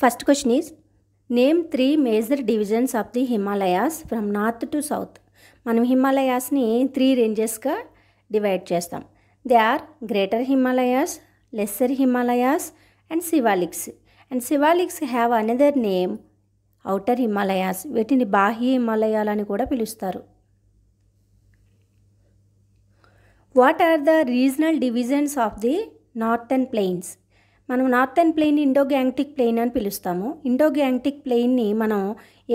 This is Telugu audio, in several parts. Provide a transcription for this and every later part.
first question is name three major divisions of the Himalayas from north to south మనం హిమాలయాస్ని త్రీ రేంజెస్గా డివైడ్ చేస్తాం they are greater Himalayas lesser Himalayas and Shivaliks and Shivaliks have another name outer Himalayas వీటిని బాహ్య హిమాలయాలని కూడా పిలుస్తారు what are the regional divisions of the northern plains మనం northern plain Indo Gangetic plain అని పిలుస్తాము ఇండో గ్యాంగ్టిక్ ప్లెయిన్ని మనం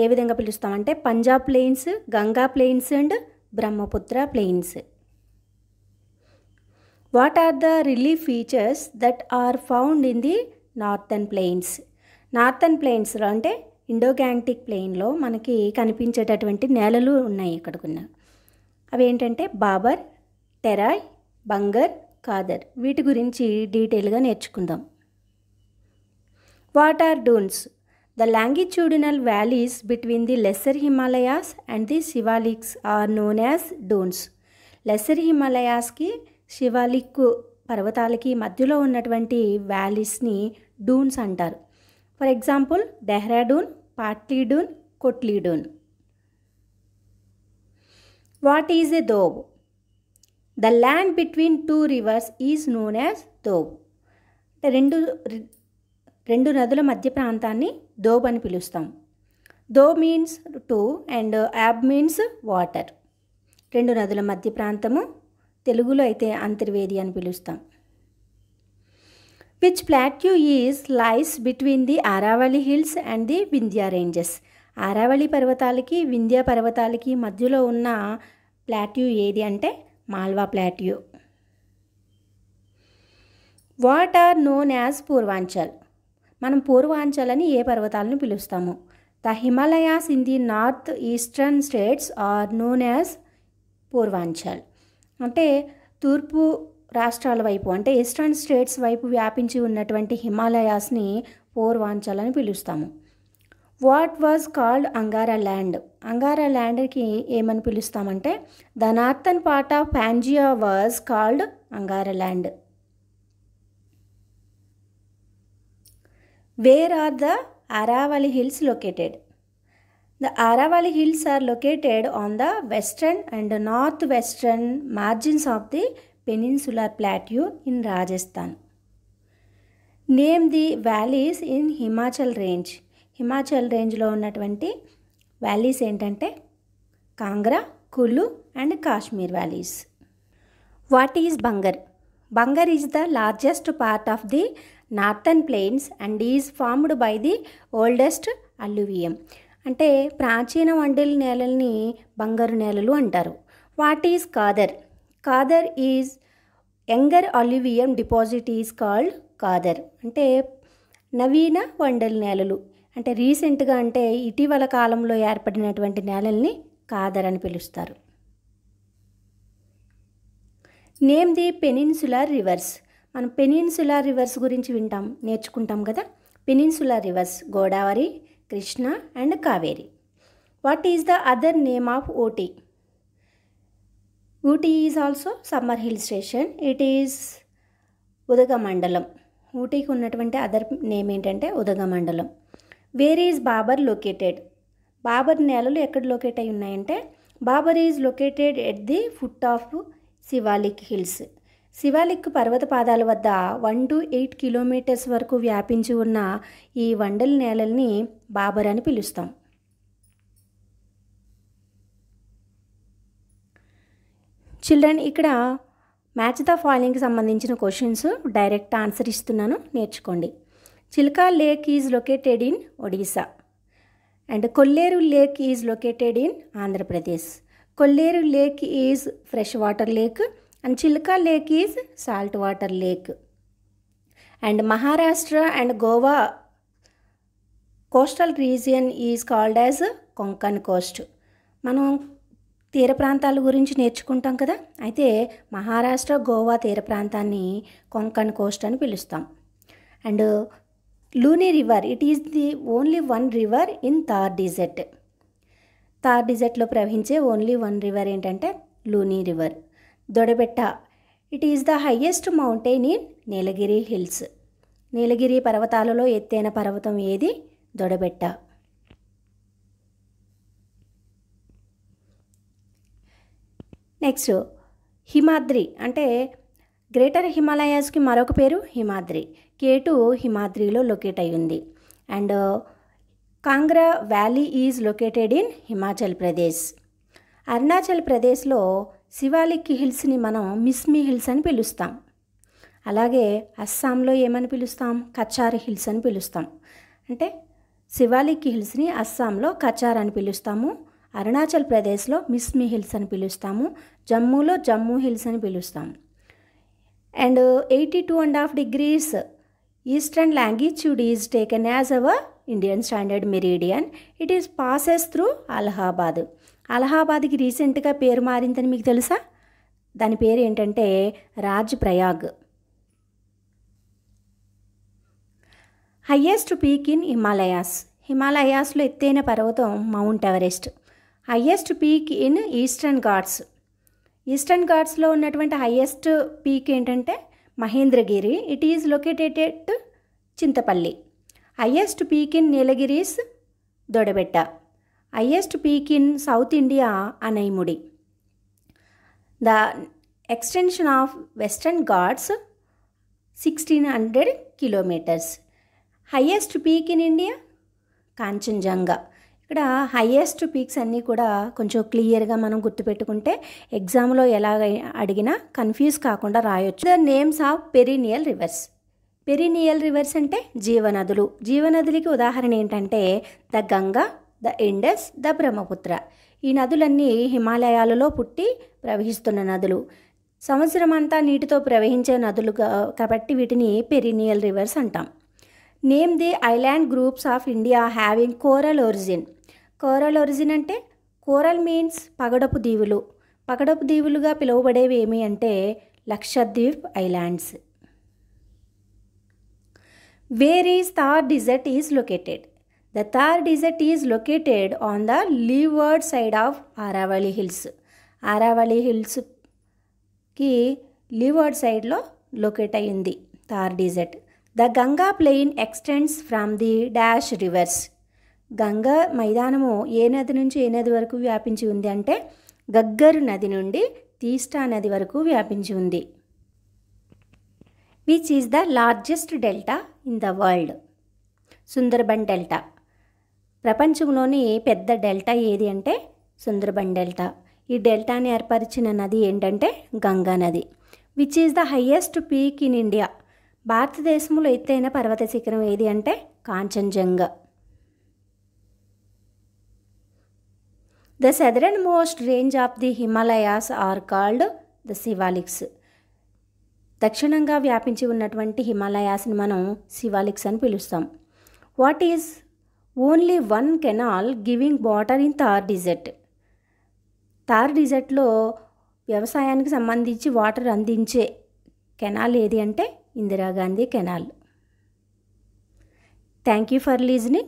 ఏ విధంగా పిలుస్తామంటే Punjab plains Ganga plains and Brahmaputra plains what are the relief features that are found in the northern plains northern ప్లెయిన్స్లో అంటే ఇండో గ్యాంగ్టిక్ ప్లెయిన్లో మనకి కనిపించేటటువంటి నేలలు ఉన్నాయి ఇక్కడికున్న అవి ఏంటంటే బాబర్ టెరాయ్ బంగర్ ఖాదర్ వీటి గురించి డీటెయిల్గా నేర్చుకుందాం what are doons the longitudinal valleys between the lesser Himalayas and the Shivaliks are known as doons lesser హిమాలయాస్కి శివాలిక్ పర్వతాలకి మధ్యలో ఉన్నటువంటి వ్యాలీస్ని డూన్స్ అంటారు for example Dehradun Patlidun Kotlidun what is a doab the land between two rivers is known as doab రెండు రెండు నదుల మధ్య ప్రాంతాన్ని దోబ్ అని పిలుస్తాం do means two and ab means water రెండు నదుల మధ్య ప్రాంతము తెలుగులో అయితే అంతర్వేది అని పిలుస్తాం which plateau is lies between the Aravalli hills and the Vindhya ranges Aravalli పర్వతాలకి వింధ్యా పర్వతాలకి మధ్యలో ఉన్న ప్లాట్యూ ఏది అంటే Malwa plateau what are known as Purvanchal మనం పూర్వాంచల్ ఏ పర్వతాలను పిలుస్తాము the Himalayas in the north eastern states are known as Purvanchal అంటే తూర్పు రాష్ట్రాల వైపు అంటే ఈస్టర్న్ స్టేట్స్ వైపు వ్యాపించి ఉన్నటువంటి హిమాలయాస్ని పూర్వాంచల్ అని పిలుస్తాము what was called Angara land Angara ల్యాండ్కి ఏమని పిలుస్తామంటే the northern part of Pangaea was called Angara land where are the Aravalli hills located the Aravalli hills are located on the western and north western margins of the peninsular plateau in Rajasthan name the valleys in Himachal range Himachal రేంజ్లో ఉన్నటువంటి వ్యాలీస్ ఏంటంటే Kangra Kullu and Kashmir valleys what is bhangar bhangar is the largest part of the northern plains and is formed by the oldest alluvium అంటే ప్రాచీన వండెల నేలల్ని బంగారు నేలలు అంటారు what is khadar khadar is younger alluvium deposit is called khadar అంటే నవీన వండలి నేలలు అంటే రీసెంట్గా అంటే ఇటీవల కాలంలో ఏర్పడినటువంటి నేలల్ని కాదర్ అని పిలుస్తారు నేమ్ ది పెనిన్సులర్ రివర్స్ మనం పెనిన్సులా రివర్స్ గురించి వింటాం నేర్చుకుంటాం కదా peninsula rivers Godavari Krishna and Kaveri what is the other name of Ooty Ooty is also summer hill station it is Udhagamandalam ఊటీకి ఉన్నటువంటి అదర్ నేమ్ ఏంటంటే Udhagamandalam where is bhabar located bhabar నేలలు ఎక్కడ లొకేట్ అయి ఉన్నాయంటే bhabar is located at the foot of Shivalik hills Shivalik పర్వత పాదాల వద్ద వన్ టు ఎయిట్ కిలోమీటర్స్ వరకు వ్యాపించి ఉన్న ఈ వండల్ నేలల్ని బాబర్ అని పిలుస్తాం చిల్డ్రన్ ఇక్కడ మ్యాచ్ ద ఫాలోయింగ్కి సంబంధించిన క్వశ్చన్స్ డైరెక్ట్ ఆన్సర్ ఇస్తున్నాను నేర్చుకోండి Chilka lake is located in Odisha and Kolleru lake is located in Andhra Pradesh Kolleru lake is fresh water lake and Chilka lake is salt water lake and Maharashtra and Goa coastal region is called as Konkan Coast మనం తీర ప్రాంతాల గురించి నేర్చుకుంటాం కదా అయితే మహారాష్ట్ర గోవా తీర ప్రాంతాన్ని కొంకణ్ కోస్ట్ అని పిలుస్తాం and Luni river it is the only one river in Thar desert Thar డిజర్ట్లో ప్రవహించే ఓన్లీ వన్ రివర్ ఏంటంటే Luni river Doddabetta it is the highest mountain in Nilgiri hills Nilgiri పర్వతాలలో ఎత్తైన పర్వతం ఏది దొడబెట్ట నెక్స్ట్ హిమాద్రి అంటే గ్రేటర్ హిమాలయాస్కి మరొక పేరు హిమాద్రి కేటు హిమాద్రిలో లొకేట్ అయ్యింది and Kangra valley is located in Himachal Pradesh Arunachal ప్రదేశ్లో శివాలిక్ హిల్స్ని మనం మిస్మీ హిల్స్ అని పిలుస్తాం అలాగే అస్సాంలో ఏమని పిలుస్తాం కచారి హిల్స్ అని పిలుస్తాం అంటే శివాలిక్ హిల్స్ని అస్సాంలో కచార్ అని పిలుస్తాము అరుణాచల్ ప్రదేశ్లో మిస్మీ హిల్స్ అని పిలుస్తాము జమ్మూలో జమ్మూ హిల్స్ అని పిలుస్తాం and eighty two and half degrees eastern longitude is taken as our Indian standard meridian it is passes through Allahabad అలహాబాద్కి రీసెంట్గా పేరు మారిందని మీకు తెలుసా దాని పేరు ఏంటంటే Raj Prayag highest peak in Himalayas హిమాలయాస్లో ఎత్తైన పర్వతం Mount Everest highest peak in eastern Ghats eastern ఘాట్స్లో ఉన్నటువంటి హయ్యెస్ట్ పీక్ ఏంటంటే Mahendragiri it is located at Chintapalli highest peak in Nilgiris Doddabetta highest peak in south India Anamudi the extension of western Ghats sixteen hundred kilometres highest peak in India Kanchenjunga ఇక్కడ హయ్యెస్ట్ పీక్స్ అన్నీ కూడా కొంచెం క్లియర్గా మనం గుర్తుపెట్టుకుంటే ఎగ్జామ్లో ఎలా అడిగినా కన్ఫ్యూజ్ కాకుండా రాయొచ్చు the names of perennial rivers perennial rivers అంటే జీవనదులు జీవనదులకి ఉదాహరణ ఏంటంటే the Ganga the Indus the Brahmaputra ఈ నదులన్నీ హిమాలయాలలో పుట్టి ప్రవహిస్తున్న నదులు సంవత్సరమంతా నీటితో ప్రవహించే నదులు కాబట్టి వీటిని పెరినియల్ రివర్స్ అంటాం name the island groups of India having coral origin coral origin అంటే కోరల్ మీన్స్ పగడపు దీవులు పగడపు దీవులుగా పిలువబడేవి ఏమి అంటే Lakshadweep islands where is Thar desert is located the Thar desert is located on the leeward side of Aravalli hills Aravalli హిల్స్కి లీవర్డ్ సైడ్లో లొకేట్ అయ్యింది Thar desert the Ganga plain extends from the dash rivers Ganga మైదానము ఏ నది నుంచి ఏ నది వరకు వ్యాపించి ఉంది అంటే గగ్గరు నది నుండి తీస్టా నది వరకు వ్యాపించి ఉంది which is the largest delta in the world Sundarban delta ప్రపంచంలోని పెద్ద డెల్టా ఏది అంటే సుందర్బన్ డెల్టా ఈ డెల్టాని ఏర్పరిచిన నది ఏంటంటే గంగా నది which is the highest peak in India భారతదేశంలో ఎత్తైన పర్వత శిఖరం ఏది అంటే Kanchenjunga the southern most range of the Himalayas are called the Shivaliks దక్షిణంగా వ్యాపించి ఉన్నటువంటి హిమాలయాస్ని మనం శివాలిక్స్ అని పిలుస్తాం what is only one canal giving water in Thar desert Thar డిజర్ట్లో వ్యవసాయానికి సంబంధించి వాటర్ అందించే కెనాల్ ఏది అంటే Indira Gandhi canal thank you for లీజ్ని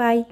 బాయ్